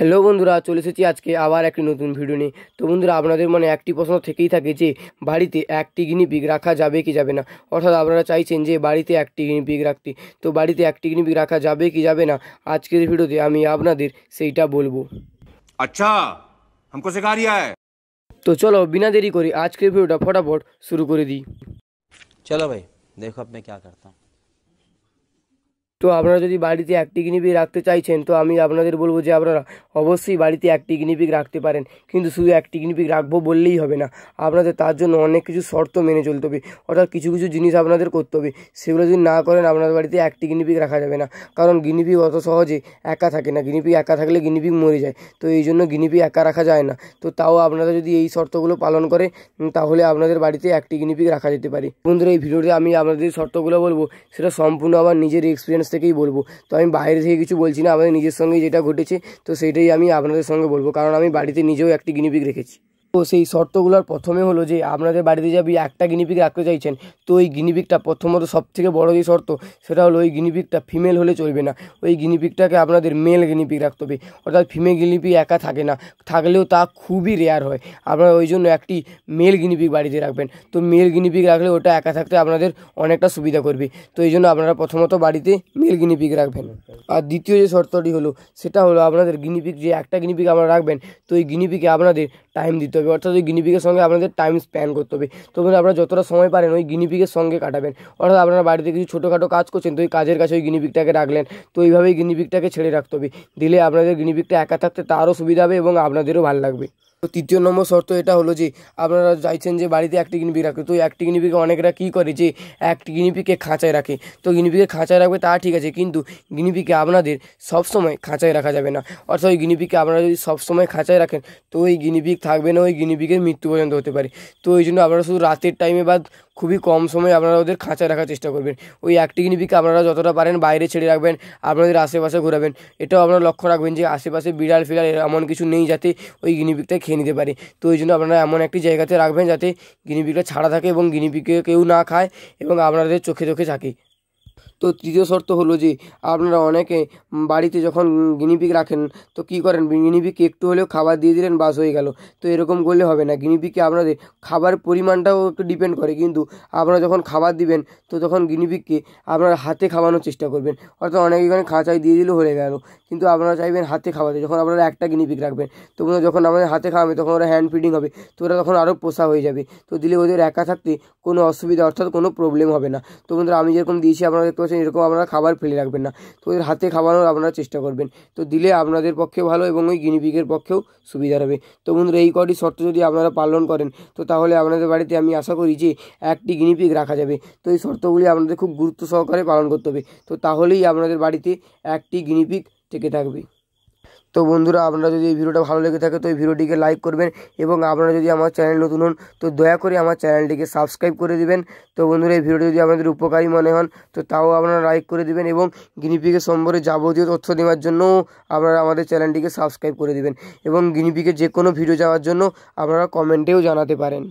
hello বন্ধুরা চলে এসেছি আজকে আবার একটি নতুন ভিডিও নিয়ে তো বন্ধুরা আপনাদের মনে একটি প্রশ্ন থেকেই থাকে যে বাড়িতে একটি গিনি পিগ রাখা যাবে কি যাবে না অর্থাৎ আপনারা চাইছেন যে বাড়িতে একটি গিনি পিগ রাখতে তো বাড়িতে একটি গিনি পিগ রাখা যাবে কি যাবে না আজকের ভিডিওতে আমি আপনাদের সেইটা বলবো আচ্ছা हमको শিকারিয়া है तो चलो बिना देरी करी আজকের ভিডিওটা फटाफट शुरू করে দিই चलो भाई देखो अब मैं क्या करता हूं তো আপনারা যদি বাড়িতে একটি গিনিপিক রাখতে চাইছেন তো আমি আপনাদের বলবো যে আপনারা অবশ্যই বাড়িতে একটি গিনিপিক রাখতে পারেন কিন্তু শুধু একটি গিনিপিক রাখবো বললেই হবে না আপনাদের তার জন্য অনেক কিছু শর্ত মেনে চলতে হবে অর্থাৎ কিছু কিছু জিনিস আপনাদের করতে হবে সেগুলো যদি না করেন আপনার বাড়িতে একটি গিনিপিক রাখা যাবে না কারণ গিনিপিগ অত সহজে একা থাকে না গিনিপিক একা থাকলে গিনিপিক মরে যায় তো এই জন্য গিনিপিগ একা রাখা যায় না তো তাও আপনারা যদি এই শর্তগুলো পালন করে তাহলে আপনাদের বাড়িতে একটি গিনিপিক রাখা যেতে পারে বন্ধুরা এই ভিডিওতে আমি আপনাদের শর্তগুলো বলবো সেটা সম্পূর্ণ আমার নিজের এক্সপিরিয়েন্স থেকেই বলবো তো আমি বাইরে থেকে কিছু বলছি না আমাদের নিজের সঙ্গেই যেটা ঘটেছে তো সেটাই আমি আপনাদের সঙ্গে বলবো কারণ আমি বাড়িতে নিজেও একটি গিনিপিগ রেখেছি তো সেই শর্তগুলোর প্রথমে হলো যে আপনাদের বাড়িতে যাবি একটা গিনিপিক রাখতে চাইছেন তো ওই গিনিপিকটা প্রথমত সব থেকে বড়ো যে শর্ত সেটা হলো ওই গিনিপিকটা ফিমেল হলে চলবে না ওই গিনিপিকটাকে আপনাদের মেল গিনিপিক রাখতে হবে অর্থাৎ ফিমেল গিনিপিক একা থাকে না থাকলেও তা খুবই রেয়ার হয় আপনারা ওই জন্য একটি মেল গিনিপিক বাড়িতে রাখবেন তো মেল গিনিপিক রাখলে ওটা একা থাকতে আপনাদের অনেকটা সুবিধা করবে তো এই জন্য আপনারা প্রথমত বাড়িতে মেল গিনিপিক রাখবেন আর দ্বিতীয় যে শর্তটি হলো সেটা হলো আপনাদের গিনিপিক যে একটা গিনিপিক আপনারা রাখবেন তো ওই গিনিপিকে আপনাদের টাইম দিতে হবে অর্থাৎ ওই গিনিপিকের সঙ্গে আপনাদের টাইম স্প্যান করতে হবে তো আপনারা যতটা সময় পারেন ওই গিনিপিকের সঙ্গে কাটাবেন অর্থাৎ আপনারা বাড়িতে কিছু ছোটোখাটো কাজ করছেন তো ওই কাজের কাছে ওই গিনিপিকটাকে রাখলেন তো এইভাবেই গিনিপিকটাকে ছেড়ে রাখতে হবে দিলে আপনাদের গিনিপিকটা একা থাকতে তারও সুবিধা হবে এবং আপনাদেরও ভালো লাগবে তো তৃতীয় নম্বর শর্ত এটা হলো যে আপনারা চাইছেন যে বাড়িতে একটি গিনিপিক রাখতে তো একটি গিনিপিকে অনেকরা কী করে যে একটি গিনিপিকে খাঁচায় রাখে তো গিনিপিকে খাঁচায় রাখবে তা ঠিক আছে কিন্তু গিনিপিকে আপনাদের সবসময় খাঁচায় রাখা যাবে না অর্থাৎ ওই গিনিপিকে আপনারা যদি সবসময় খাঁচায় রাখেন তো ওই গিনিপিক থাকবে না ওই গিনিপিকের মৃত্যু পর্যন্ত হতে পারে তো ওই জন্য আপনারা শুধু রাতের টাইমে বা খুবই কম সময়ে আপনারা ওদের খাঁচায় রাখার চেষ্টা করবেন ওই একটি গিনিপিকে আপনারা যতটা পারেন বাইরে ছেড়ে রাখবেন আপনাদের আশেপাশে ঘোরাবেন এটাও আপনারা লক্ষ্য রাখবেন যে আশেপাশে বিড়াল ফিড়াল এমন কিছু নেই যাতে ওই গিনিপিকটা খেয়ে নিতে পারে তো ওই জন্য আপনারা এমন একটি জায়গাতে রাখবেন যাতে গিনিপিকটা ছাড়া থাকে এবং গিনিপিকে কেউ না খায় এবং আপনাদের চোখে চোখে থাকে তো তৃতীয় শর্ত হলো যে আপনারা অনেকে বাড়িতে যখন গিনিপিক রাখেন তো কী করেন গিনিপিক একটু হলেও খাবার দিয়ে দিলেন বাস হয়ে গেল তো এরকম করলে হবে না গিনিপিকে আপনাদের খাবার পরিমাণটাও একটু ডিপেন্ড করে কিন্তু আপনারা যখন খাবার দিবেন তো তখন গিনিপিককে আপনারা হাতে খাওয়ানোর চেষ্টা করবেন অর্থাৎ অনেকে এখানে খাঁচায় দিয়ে দিলেও হয়ে গেল কিন্তু আপনারা চাইবেন হাতে খাওয়াতে যখন আপনারা একটা গিনিপিক রাখবেন তো যখন আমাদের হাতে খাওয়াবে তখন ওরা হ্যান্ড ফিডিং হবে তো ওরা তখন আরও পোষা হয়ে যাবে তো দিলে ওদের একা থাকতে কোনো অসুবিধা অর্থাৎ কোনো প্রবলেম হবে না তো বন্ধুরা আমি যেরকম দিয়েছি আপনারা দেখতে পাচ্ছেন এরকম আপনারা খাবার ফেলে রাখবেন না তো ওদের হাতে খাওয়ানোর আপনারা চেষ্টা করবেন তো দিলে আপনাদের পক্ষে ভালো এবং ওই গিনিপিকের পক্ষেও সুবিধা হবে তো বন্ধুরা এই কটি শর্ত যদি আপনারা পালন করেন তো তাহলে আপনাদের বাড়িতে আমি আশা করি যে একটি গিনিপিক রাখা যাবে তো এই শর্তগুলি আপনাদের খুব গুরুত্ব সহকারে পালন করতে হবে তো তাহলেই আপনাদের বাড়িতে একটি গিনিপিক থেকে থাকবে তো বন্ধুরা আপনারা যদি এই ভিডিওটা ভালো লেগে থাকে তো এই ভিডিওটিকে লাইক করবেন এবং আপনারা যদি আমার চ্যানেল নতুন হন তো দয়া করে আমার চ্যানেলটিকে সাবস্ক্রাইব করে দিবেন তো বন্ধুরা এই ভিডিওটি যদি আপনাদের উপকারী মনে হন তো তাও আপনারা লাইক করে দিবেন এবং গিনিপিকের সম্পর্কে যাবতীয় তথ্য দেওয়ার জন্য আপনারা আমাদের চ্যানেলটিকে সাবস্ক্রাইব করে দিবেন এবং গিনিপিকে যে কোনো ভিডিও যাওয়ার জন্য আপনারা কমেন্টেও জানাতে পারেন